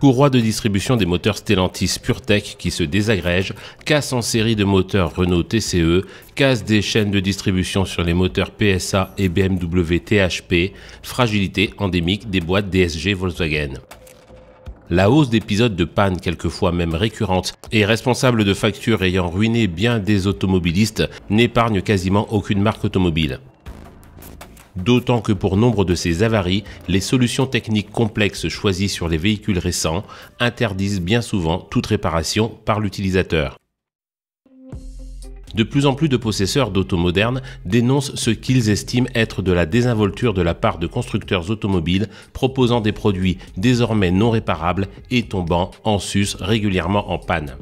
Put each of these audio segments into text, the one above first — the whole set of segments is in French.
courroie de distribution des moteurs Stellantis PureTech qui se désagrège, casse en série de moteurs Renault TCE, casse des chaînes de distribution sur les moteurs PSA et BMW THP, fragilité endémique des boîtes DSG Volkswagen. La hausse d'épisodes de panne, quelquefois même récurrentes, et responsable de factures ayant ruiné bien des automobilistes, n'épargne quasiment aucune marque automobile d'autant que pour nombre de ces avaries, les solutions techniques complexes choisies sur les véhicules récents interdisent bien souvent toute réparation par l'utilisateur. De plus en plus de possesseurs d'auto modernes dénoncent ce qu'ils estiment être de la désinvolture de la part de constructeurs automobiles proposant des produits désormais non réparables et tombant en sus régulièrement en panne.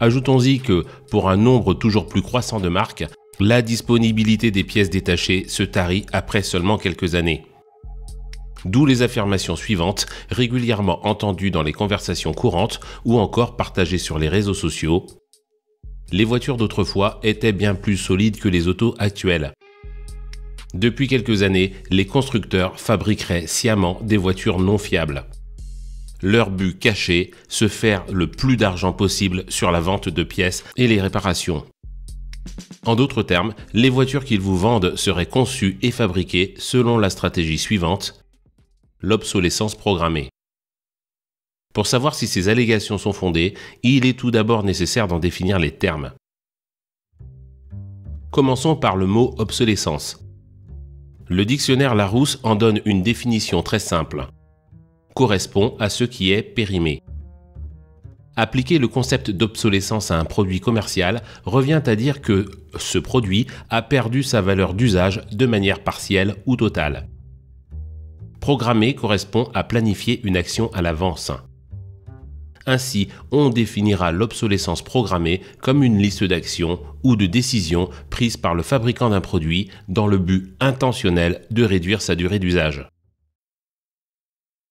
Ajoutons-y que, pour un nombre toujours plus croissant de marques, la disponibilité des pièces détachées se tarit après seulement quelques années. D'où les affirmations suivantes, régulièrement entendues dans les conversations courantes ou encore partagées sur les réseaux sociaux. Les voitures d'autrefois étaient bien plus solides que les autos actuelles. Depuis quelques années, les constructeurs fabriqueraient sciemment des voitures non fiables. Leur but caché, se faire le plus d'argent possible sur la vente de pièces et les réparations. En d'autres termes, les voitures qu'ils vous vendent seraient conçues et fabriquées selon la stratégie suivante, l'obsolescence programmée. Pour savoir si ces allégations sont fondées, il est tout d'abord nécessaire d'en définir les termes. Commençons par le mot obsolescence. Le dictionnaire Larousse en donne une définition très simple. Correspond à ce qui est périmé. Appliquer le concept d'obsolescence à un produit commercial revient à dire que ce produit a perdu sa valeur d'usage de manière partielle ou totale. Programmer correspond à planifier une action à l'avance. Ainsi, on définira l'obsolescence programmée comme une liste d'actions ou de décisions prises par le fabricant d'un produit dans le but intentionnel de réduire sa durée d'usage.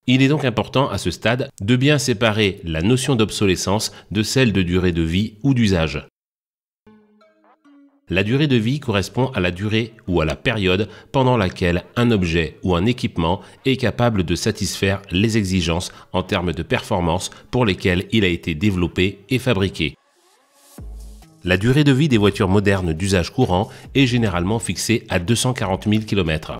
Il est donc important à ce stade de bien séparer la notion d'obsolescence de celle de durée de vie ou d'usage. La durée de vie correspond à la durée ou à la période pendant laquelle un objet ou un équipement est capable de satisfaire les exigences en termes de performance pour lesquelles il a été développé et fabriqué. La durée de vie des voitures modernes d'usage courant est généralement fixée à 240 000 km.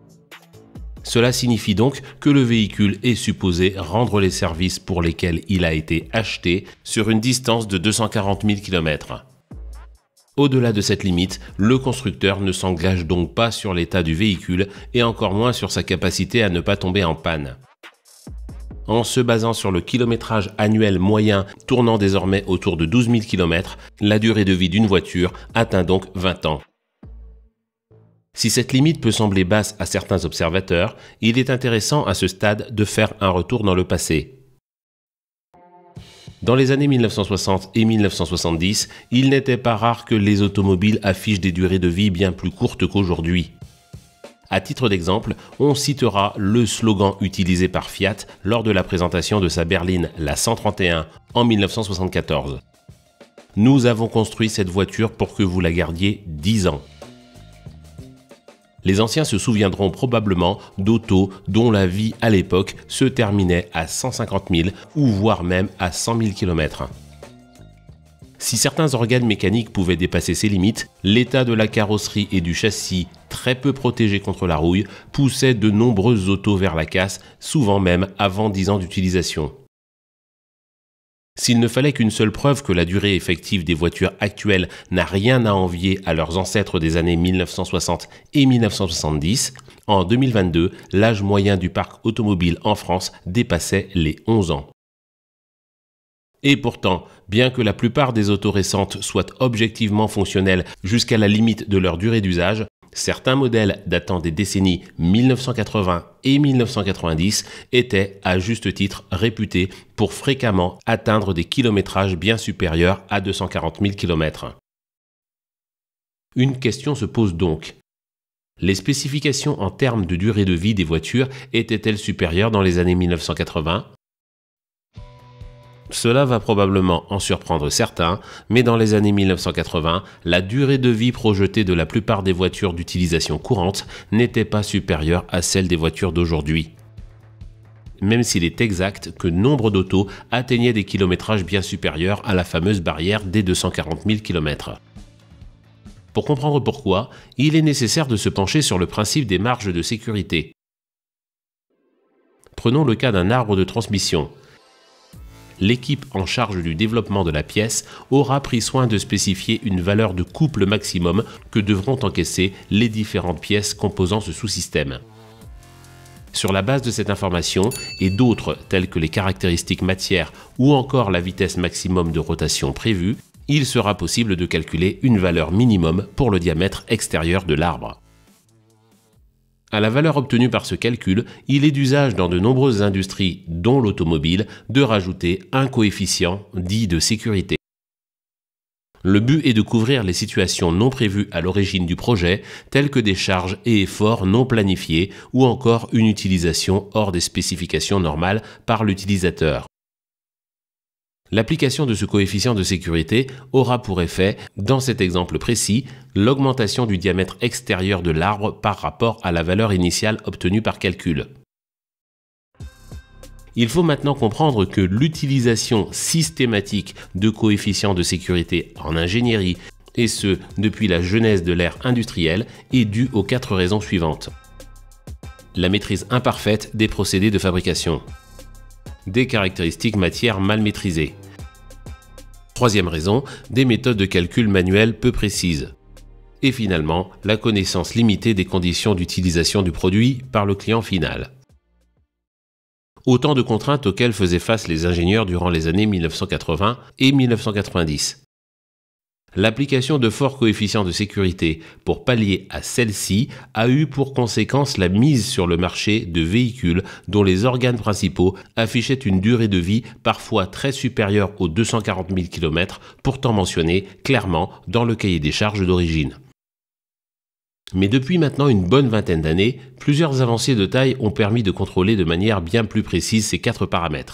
Cela signifie donc que le véhicule est supposé rendre les services pour lesquels il a été acheté sur une distance de 240 000 km. Au-delà de cette limite, le constructeur ne s'engage donc pas sur l'état du véhicule et encore moins sur sa capacité à ne pas tomber en panne. En se basant sur le kilométrage annuel moyen tournant désormais autour de 12 000 km, la durée de vie d'une voiture atteint donc 20 ans. Si cette limite peut sembler basse à certains observateurs, il est intéressant à ce stade de faire un retour dans le passé. Dans les années 1960 et 1970, il n'était pas rare que les automobiles affichent des durées de vie bien plus courtes qu'aujourd'hui. À titre d'exemple, on citera le slogan utilisé par Fiat lors de la présentation de sa berline, la 131, en 1974. Nous avons construit cette voiture pour que vous la gardiez 10 ans. Les anciens se souviendront probablement d'autos dont la vie à l'époque se terminait à 150 000 ou voire même à 100 000 km. Si certains organes mécaniques pouvaient dépasser ces limites, l'état de la carrosserie et du châssis, très peu protégés contre la rouille, poussait de nombreuses autos vers la casse, souvent même avant 10 ans d'utilisation. S'il ne fallait qu'une seule preuve que la durée effective des voitures actuelles n'a rien à envier à leurs ancêtres des années 1960 et 1970, en 2022, l'âge moyen du parc automobile en France dépassait les 11 ans. Et pourtant, bien que la plupart des autos récentes soient objectivement fonctionnelles jusqu'à la limite de leur durée d'usage, Certains modèles datant des décennies 1980 et 1990 étaient à juste titre réputés pour fréquemment atteindre des kilométrages bien supérieurs à 240 000 km. Une question se pose donc. Les spécifications en termes de durée de vie des voitures étaient-elles supérieures dans les années 1980 cela va probablement en surprendre certains, mais dans les années 1980, la durée de vie projetée de la plupart des voitures d'utilisation courante n'était pas supérieure à celle des voitures d'aujourd'hui même s'il est exact que nombre d'autos atteignaient des kilométrages bien supérieurs à la fameuse barrière des 240 000 km. Pour comprendre pourquoi, il est nécessaire de se pencher sur le principe des marges de sécurité. Prenons le cas d'un arbre de transmission l'équipe en charge du développement de la pièce aura pris soin de spécifier une valeur de couple maximum que devront encaisser les différentes pièces composant ce sous-système. Sur la base de cette information et d'autres telles que les caractéristiques matières ou encore la vitesse maximum de rotation prévue, il sera possible de calculer une valeur minimum pour le diamètre extérieur de l'arbre. À la valeur obtenue par ce calcul, il est d'usage dans de nombreuses industries, dont l'automobile, de rajouter un coefficient dit de sécurité. Le but est de couvrir les situations non prévues à l'origine du projet, telles que des charges et efforts non planifiés ou encore une utilisation hors des spécifications normales par l'utilisateur. L'application de ce coefficient de sécurité aura pour effet, dans cet exemple précis, l'augmentation du diamètre extérieur de l'arbre par rapport à la valeur initiale obtenue par calcul. Il faut maintenant comprendre que l'utilisation systématique de coefficients de sécurité en ingénierie, et ce depuis la genèse de l'ère industrielle, est due aux quatre raisons suivantes. La maîtrise imparfaite des procédés de fabrication. Des caractéristiques matières mal maîtrisées. Troisième raison, des méthodes de calcul manuelles peu précises. Et finalement, la connaissance limitée des conditions d'utilisation du produit par le client final. Autant de contraintes auxquelles faisaient face les ingénieurs durant les années 1980 et 1990. L'application de forts coefficients de sécurité pour pallier à celle-ci a eu pour conséquence la mise sur le marché de véhicules dont les organes principaux affichaient une durée de vie parfois très supérieure aux 240 000 km, pourtant mentionnée clairement dans le cahier des charges d'origine. Mais depuis maintenant une bonne vingtaine d'années, plusieurs avancées de taille ont permis de contrôler de manière bien plus précise ces quatre paramètres.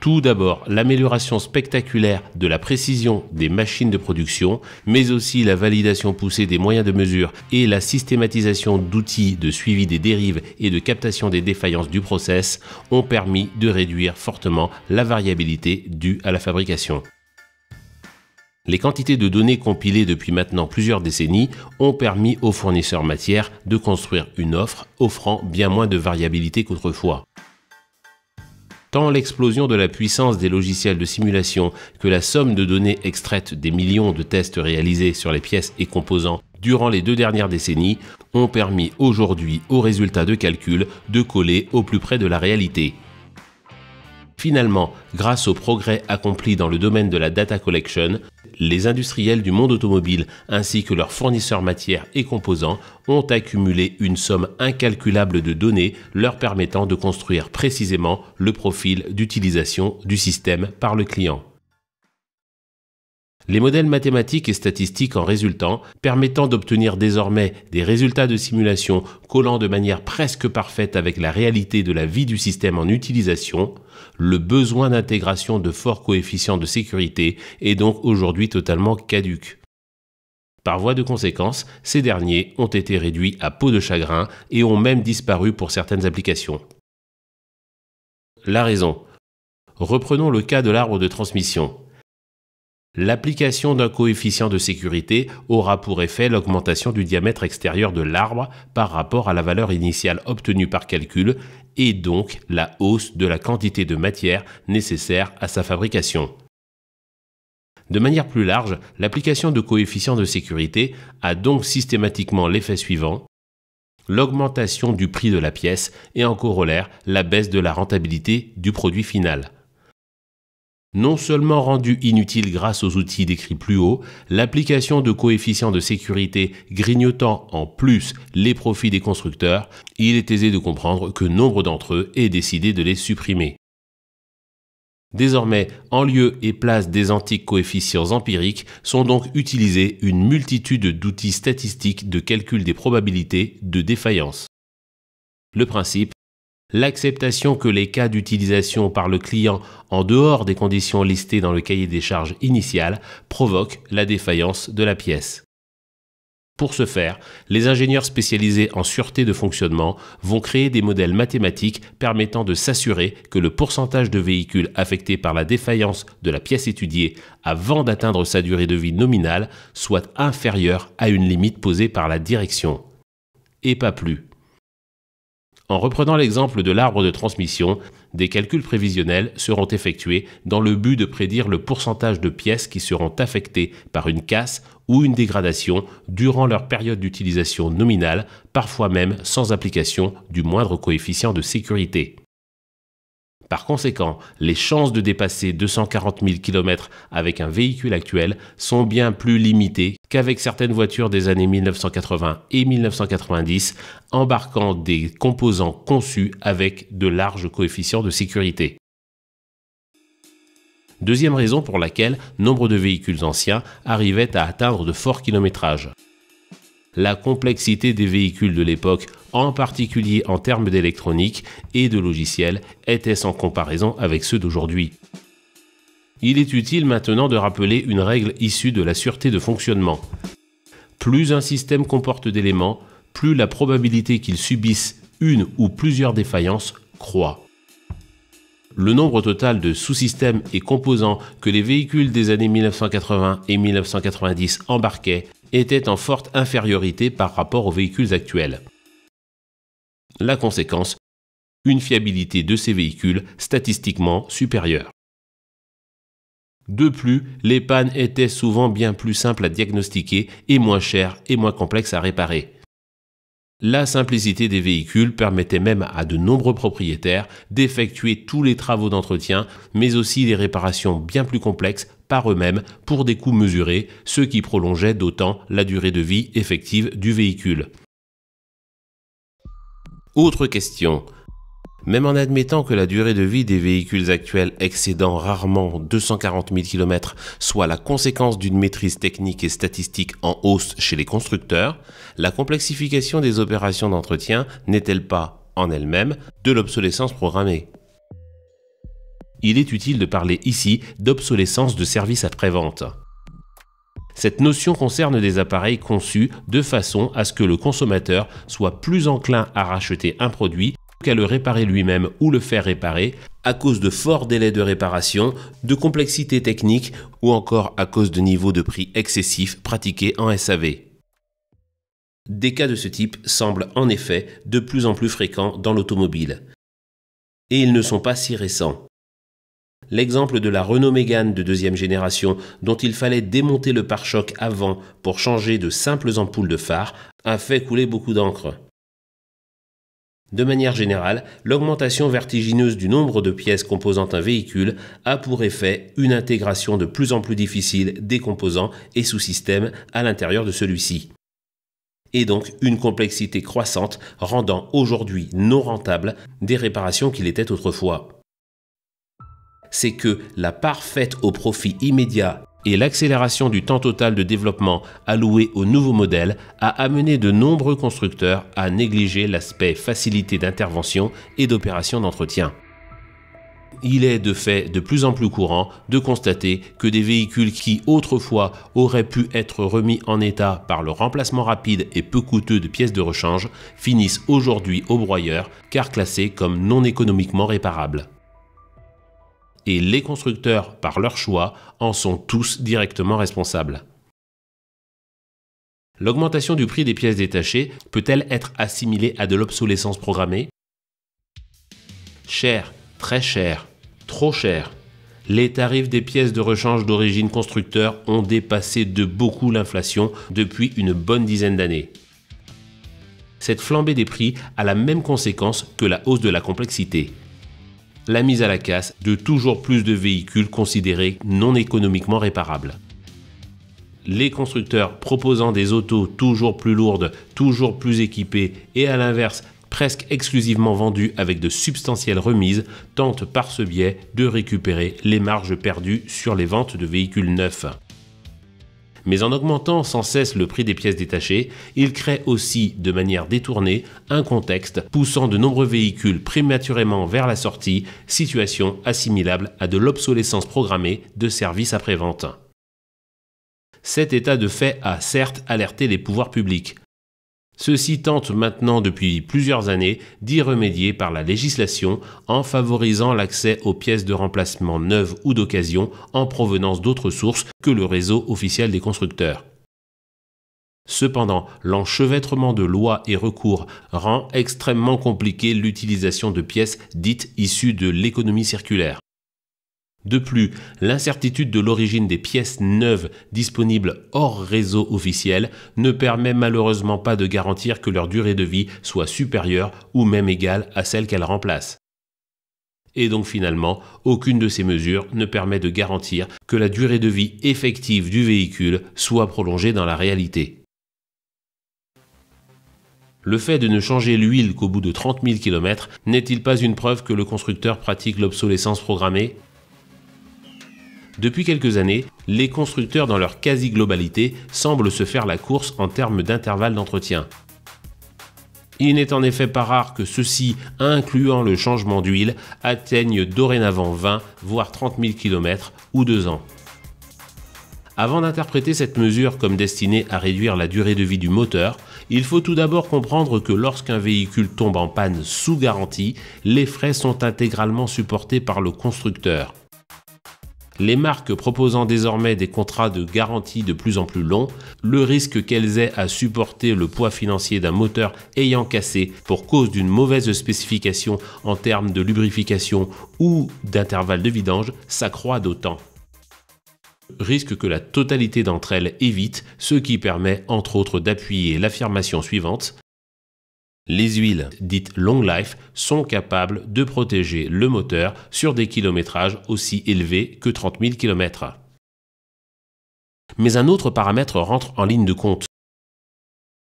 Tout d'abord, l'amélioration spectaculaire de la précision des machines de production, mais aussi la validation poussée des moyens de mesure et la systématisation d'outils de suivi des dérives et de captation des défaillances du process ont permis de réduire fortement la variabilité due à la fabrication. Les quantités de données compilées depuis maintenant plusieurs décennies ont permis aux fournisseurs matières de construire une offre offrant bien moins de variabilité qu'autrefois tant l'explosion de la puissance des logiciels de simulation que la somme de données extraites des millions de tests réalisés sur les pièces et composants durant les deux dernières décennies ont permis aujourd'hui aux résultats de calcul de coller au plus près de la réalité. Finalement, grâce aux progrès accomplis dans le domaine de la data collection, les industriels du monde automobile ainsi que leurs fournisseurs matières et composants ont accumulé une somme incalculable de données leur permettant de construire précisément le profil d'utilisation du système par le client. Les modèles mathématiques et statistiques en résultant, permettant d'obtenir désormais des résultats de simulation collant de manière presque parfaite avec la réalité de la vie du système en utilisation, le besoin d'intégration de forts coefficients de sécurité est donc aujourd'hui totalement caduque. Par voie de conséquence, ces derniers ont été réduits à peau de chagrin et ont même disparu pour certaines applications. La raison. Reprenons le cas de l'arbre de transmission. L'application d'un coefficient de sécurité aura pour effet l'augmentation du diamètre extérieur de l'arbre par rapport à la valeur initiale obtenue par calcul et donc la hausse de la quantité de matière nécessaire à sa fabrication. De manière plus large, l'application de coefficients de sécurité a donc systématiquement l'effet suivant l'augmentation du prix de la pièce et en corollaire la baisse de la rentabilité du produit final. Non seulement rendu inutile grâce aux outils décrits plus haut, l'application de coefficients de sécurité grignotant en plus les profits des constructeurs, il est aisé de comprendre que nombre d'entre eux aient décidé de les supprimer. Désormais, en lieu et place des antiques coefficients empiriques sont donc utilisés une multitude d'outils statistiques de calcul des probabilités de défaillance. Le principe l'acceptation que les cas d'utilisation par le client en dehors des conditions listées dans le cahier des charges initial provoquent la défaillance de la pièce. Pour ce faire, les ingénieurs spécialisés en sûreté de fonctionnement vont créer des modèles mathématiques permettant de s'assurer que le pourcentage de véhicules affectés par la défaillance de la pièce étudiée avant d'atteindre sa durée de vie nominale soit inférieur à une limite posée par la direction. Et pas plus. En reprenant l'exemple de l'arbre de transmission, des calculs prévisionnels seront effectués dans le but de prédire le pourcentage de pièces qui seront affectées par une casse ou une dégradation durant leur période d'utilisation nominale, parfois même sans application du moindre coefficient de sécurité. Par conséquent, les chances de dépasser 240 000 km avec un véhicule actuel sont bien plus limitées qu'avec certaines voitures des années 1980 et 1990 embarquant des composants conçus avec de larges coefficients de sécurité. Deuxième raison pour laquelle nombre de véhicules anciens arrivaient à atteindre de forts kilométrages la complexité des véhicules de l'époque, en particulier en termes d'électronique et de logiciels, était sans comparaison avec ceux d'aujourd'hui. Il est utile maintenant de rappeler une règle issue de la sûreté de fonctionnement. Plus un système comporte d'éléments, plus la probabilité qu'il subisse une ou plusieurs défaillances croît. Le nombre total de sous-systèmes et composants que les véhicules des années 1980 et 1990 embarquaient était en forte infériorité par rapport aux véhicules actuels. La conséquence, une fiabilité de ces véhicules statistiquement supérieure. De plus, les pannes étaient souvent bien plus simples à diagnostiquer et moins chères et moins complexes à réparer. La simplicité des véhicules permettait même à de nombreux propriétaires d'effectuer tous les travaux d'entretien, mais aussi des réparations bien plus complexes par eux-mêmes pour des coûts mesurés, ce qui prolongeait d'autant la durée de vie effective du véhicule. Autre question. Même en admettant que la durée de vie des véhicules actuels excédant rarement 240 000 km soit la conséquence d'une maîtrise technique et statistique en hausse chez les constructeurs, la complexification des opérations d'entretien n'est-elle pas, en elle-même, de l'obsolescence programmée il est utile de parler ici d'obsolescence de service après-vente. Cette notion concerne des appareils conçus de façon à ce que le consommateur soit plus enclin à racheter un produit qu'à le réparer lui-même ou le faire réparer à cause de forts délais de réparation, de complexité technique ou encore à cause de niveaux de prix excessifs pratiqués en SAV. Des cas de ce type semblent en effet de plus en plus fréquents dans l'automobile. Et ils ne sont pas si récents l'exemple de la Renault Mégane de deuxième génération dont il fallait démonter le pare-choc avant pour changer de simples ampoules de phare a fait couler beaucoup d'encre. De manière générale, l'augmentation vertigineuse du nombre de pièces composant un véhicule a pour effet une intégration de plus en plus difficile des composants et sous-systèmes à l'intérieur de celui-ci. Et donc une complexité croissante rendant aujourd'hui non rentable des réparations qu'il était autrefois c'est que la part faite au profit immédiat et l'accélération du temps total de développement alloué au nouveau modèle a amené de nombreux constructeurs à négliger l'aspect facilité d'intervention et d'opération d'entretien. Il est de fait de plus en plus courant de constater que des véhicules qui autrefois auraient pu être remis en état par le remplacement rapide et peu coûteux de pièces de rechange finissent aujourd'hui au broyeur car classés comme non économiquement réparables et les constructeurs, par leur choix, en sont tous directement responsables. L'augmentation du prix des pièces détachées peut-elle être assimilée à de l'obsolescence programmée Cher, très cher, trop cher. Les tarifs des pièces de rechange d'origine constructeur ont dépassé de beaucoup l'inflation depuis une bonne dizaine d'années. Cette flambée des prix a la même conséquence que la hausse de la complexité la mise à la casse de toujours plus de véhicules considérés non économiquement réparables. Les constructeurs proposant des autos toujours plus lourdes, toujours plus équipées et à l'inverse presque exclusivement vendues avec de substantielles remises tentent par ce biais de récupérer les marges perdues sur les ventes de véhicules neufs. Mais en augmentant sans cesse le prix des pièces détachées, il crée aussi de manière détournée un contexte poussant de nombreux véhicules prématurément vers la sortie, situation assimilable à de l'obsolescence programmée de services après-vente. Cet état de fait a certes alerté les pouvoirs publics. Ceux-ci tentent maintenant depuis plusieurs années d'y remédier par la législation en favorisant l'accès aux pièces de remplacement neuves ou d'occasion en provenance d'autres sources que le réseau officiel des constructeurs. Cependant, l'enchevêtrement de lois et recours rend extrêmement compliqué l'utilisation de pièces dites issues de l'économie circulaire. De plus, l'incertitude de l'origine des pièces neuves disponibles hors réseau officiel ne permet malheureusement pas de garantir que leur durée de vie soit supérieure ou même égale à celle qu'elles remplacent. Et donc finalement, aucune de ces mesures ne permet de garantir que la durée de vie effective du véhicule soit prolongée dans la réalité. Le fait de ne changer l'huile qu'au bout de 30 000 km n'est-il pas une preuve que le constructeur pratique l'obsolescence programmée depuis quelques années, les constructeurs dans leur quasi-globalité semblent se faire la course en termes d'intervalle d'entretien. Il n'est en effet pas rare que ceux-ci, incluant le changement d'huile, atteignent dorénavant 20 voire 30 000 km ou 2 ans. Avant d'interpréter cette mesure comme destinée à réduire la durée de vie du moteur, il faut tout d'abord comprendre que lorsqu'un véhicule tombe en panne sous garantie, les frais sont intégralement supportés par le constructeur les marques proposant désormais des contrats de garantie de plus en plus longs, le risque qu'elles aient à supporter le poids financier d'un moteur ayant cassé pour cause d'une mauvaise spécification en termes de lubrification ou d'intervalle de vidange s'accroît d'autant risque que la totalité d'entre elles évite, ce qui permet entre autres d'appuyer l'affirmation suivante les huiles dites long life sont capables de protéger le moteur sur des kilométrages aussi élevés que 30 000 km. Mais un autre paramètre rentre en ligne de compte.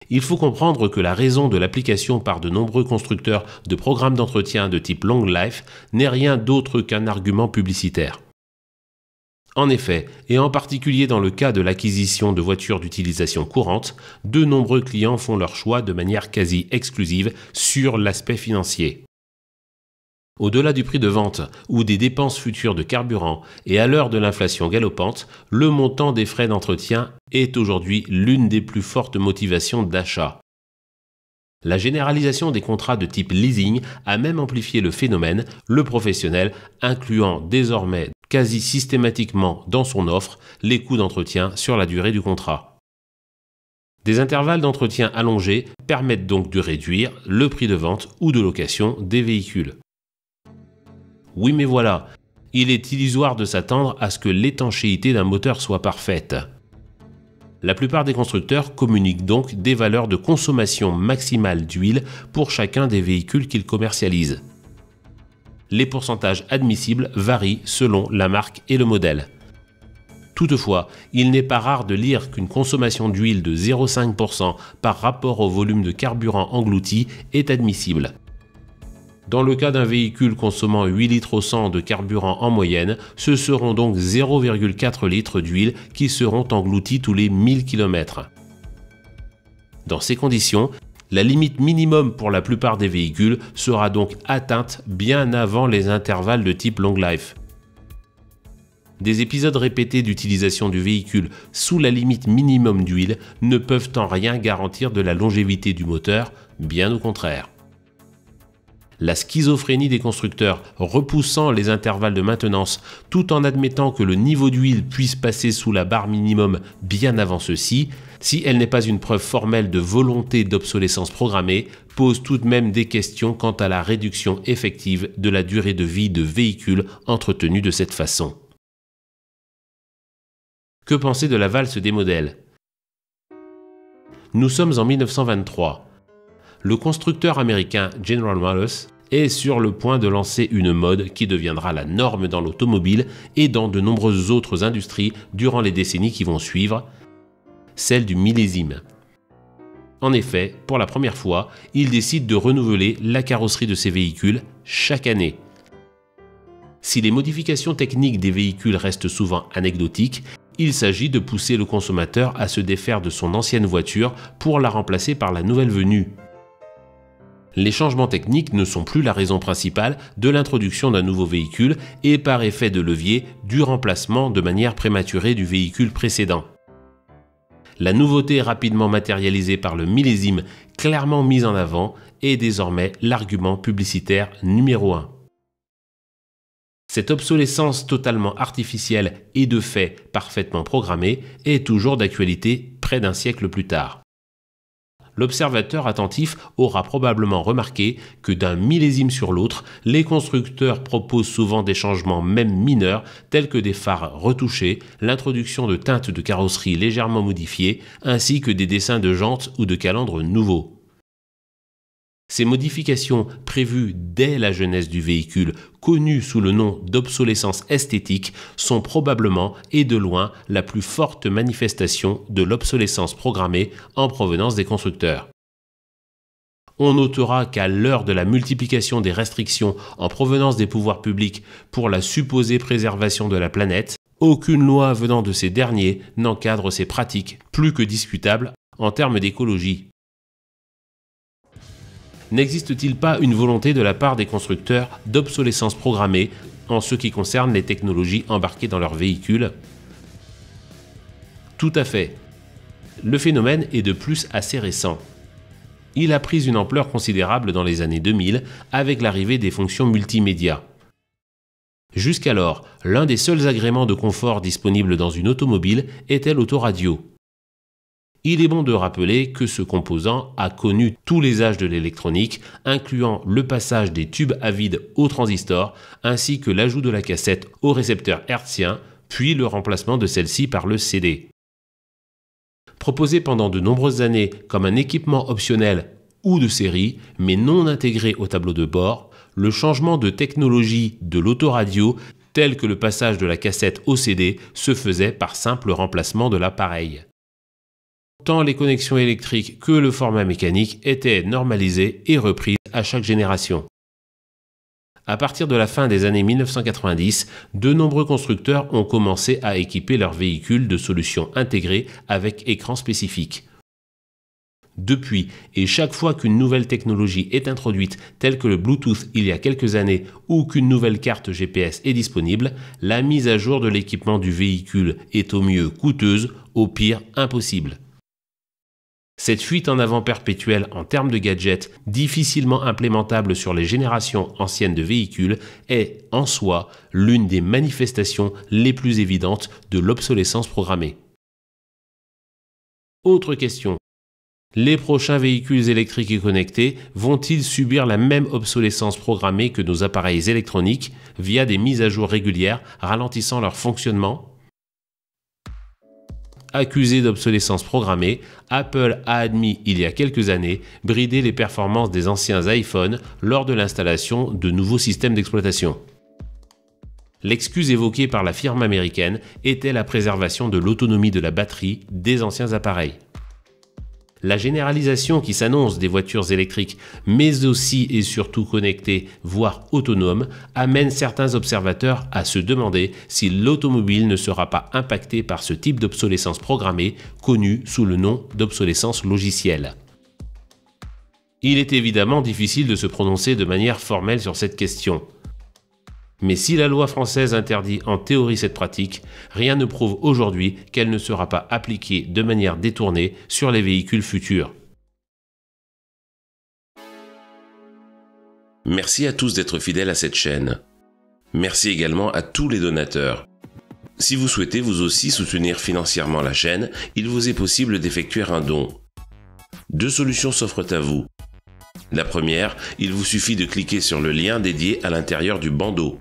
Il faut comprendre que la raison de l'application par de nombreux constructeurs de programmes d'entretien de type long life n'est rien d'autre qu'un argument publicitaire. En effet, et en particulier dans le cas de l'acquisition de voitures d'utilisation courante, de nombreux clients font leur choix de manière quasi exclusive sur l'aspect financier. Au-delà du prix de vente ou des dépenses futures de carburant et à l'heure de l'inflation galopante, le montant des frais d'entretien est aujourd'hui l'une des plus fortes motivations d'achat. La généralisation des contrats de type leasing a même amplifié le phénomène, le professionnel incluant désormais quasi systématiquement dans son offre les coûts d'entretien sur la durée du contrat. Des intervalles d'entretien allongés permettent donc de réduire le prix de vente ou de location des véhicules. Oui mais voilà, il est illusoire de s'attendre à ce que l'étanchéité d'un moteur soit parfaite. La plupart des constructeurs communiquent donc des valeurs de consommation maximale d'huile pour chacun des véhicules qu'ils commercialisent les pourcentages admissibles varient selon la marque et le modèle. Toutefois, il n'est pas rare de lire qu'une consommation d'huile de 0,5% par rapport au volume de carburant englouti est admissible. Dans le cas d'un véhicule consommant 8 litres au 100 de carburant en moyenne, ce seront donc 0,4 litres d'huile qui seront engloutis tous les 1000 km. Dans ces conditions, la limite minimum pour la plupart des véhicules sera donc atteinte bien avant les intervalles de type long life. Des épisodes répétés d'utilisation du véhicule sous la limite minimum d'huile ne peuvent en rien garantir de la longévité du moteur, bien au contraire. La schizophrénie des constructeurs repoussant les intervalles de maintenance tout en admettant que le niveau d'huile puisse passer sous la barre minimum bien avant ceci si elle n'est pas une preuve formelle de volonté d'obsolescence programmée, pose tout de même des questions quant à la réduction effective de la durée de vie de véhicules entretenus de cette façon. Que penser de la valse des modèles Nous sommes en 1923. Le constructeur américain General Motors est sur le point de lancer une mode qui deviendra la norme dans l'automobile et dans de nombreuses autres industries durant les décennies qui vont suivre, celle du millésime. En effet, pour la première fois, il décide de renouveler la carrosserie de ses véhicules chaque année. Si les modifications techniques des véhicules restent souvent anecdotiques, il s'agit de pousser le consommateur à se défaire de son ancienne voiture pour la remplacer par la nouvelle venue. Les changements techniques ne sont plus la raison principale de l'introduction d'un nouveau véhicule et par effet de levier du remplacement de manière prématurée du véhicule précédent. La nouveauté rapidement matérialisée par le millésime clairement mise en avant est désormais l'argument publicitaire numéro 1. Cette obsolescence totalement artificielle et de fait parfaitement programmée est toujours d'actualité près d'un siècle plus tard l'observateur attentif aura probablement remarqué que d'un millésime sur l'autre, les constructeurs proposent souvent des changements même mineurs, tels que des phares retouchés, l'introduction de teintes de carrosserie légèrement modifiées, ainsi que des dessins de jantes ou de calandres nouveaux. Ces modifications prévues dès la jeunesse du véhicule, connues sous le nom d'obsolescence esthétique, sont probablement et de loin la plus forte manifestation de l'obsolescence programmée en provenance des constructeurs. On notera qu'à l'heure de la multiplication des restrictions en provenance des pouvoirs publics pour la supposée préservation de la planète, aucune loi venant de ces derniers n'encadre ces pratiques plus que discutables en termes d'écologie n'existe-t-il pas une volonté de la part des constructeurs d'obsolescence programmée en ce qui concerne les technologies embarquées dans leurs véhicules Tout à fait. Le phénomène est de plus assez récent. Il a pris une ampleur considérable dans les années 2000 avec l'arrivée des fonctions multimédia. Jusqu'alors, l'un des seuls agréments de confort disponibles dans une automobile était l'autoradio il est bon de rappeler que ce composant a connu tous les âges de l'électronique, incluant le passage des tubes à vide au transistor, ainsi que l'ajout de la cassette au récepteur hertzien, puis le remplacement de celle-ci par le CD. Proposé pendant de nombreuses années comme un équipement optionnel ou de série, mais non intégré au tableau de bord, le changement de technologie de l'autoradio tel que le passage de la cassette au CD se faisait par simple remplacement de l'appareil tant les connexions électriques que le format mécanique étaient normalisées et reprises à chaque génération. À partir de la fin des années 1990, de nombreux constructeurs ont commencé à équiper leurs véhicules de solutions intégrées avec écran spécifiques. Depuis, et chaque fois qu'une nouvelle technologie est introduite, telle que le Bluetooth il y a quelques années, ou qu'une nouvelle carte GPS est disponible, la mise à jour de l'équipement du véhicule est au mieux coûteuse, au pire impossible. Cette fuite en avant perpétuelle en termes de gadgets, difficilement implémentable sur les générations anciennes de véhicules, est, en soi, l'une des manifestations les plus évidentes de l'obsolescence programmée. Autre question. Les prochains véhicules électriques et connectés vont-ils subir la même obsolescence programmée que nos appareils électroniques via des mises à jour régulières ralentissant leur fonctionnement accusé d'obsolescence programmée, Apple a admis il y a quelques années brider les performances des anciens iPhones lors de l'installation de nouveaux systèmes d'exploitation. L'excuse évoquée par la firme américaine était la préservation de l'autonomie de la batterie des anciens appareils. La généralisation qui s'annonce des voitures électriques, mais aussi et surtout connectées, voire autonomes, amène certains observateurs à se demander si l'automobile ne sera pas impactée par ce type d'obsolescence programmée, connue sous le nom d'obsolescence logicielle. Il est évidemment difficile de se prononcer de manière formelle sur cette question. Mais si la loi française interdit en théorie cette pratique, rien ne prouve aujourd'hui qu'elle ne sera pas appliquée de manière détournée sur les véhicules futurs. Merci à tous d'être fidèles à cette chaîne. Merci également à tous les donateurs. Si vous souhaitez vous aussi soutenir financièrement la chaîne, il vous est possible d'effectuer un don. Deux solutions s'offrent à vous. La première, il vous suffit de cliquer sur le lien dédié à l'intérieur du bandeau.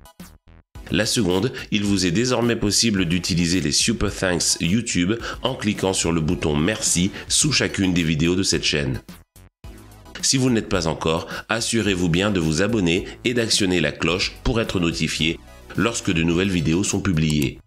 La seconde, il vous est désormais possible d'utiliser les Super Thanks YouTube en cliquant sur le bouton Merci sous chacune des vidéos de cette chaîne. Si vous ne l'êtes pas encore, assurez-vous bien de vous abonner et d'actionner la cloche pour être notifié lorsque de nouvelles vidéos sont publiées.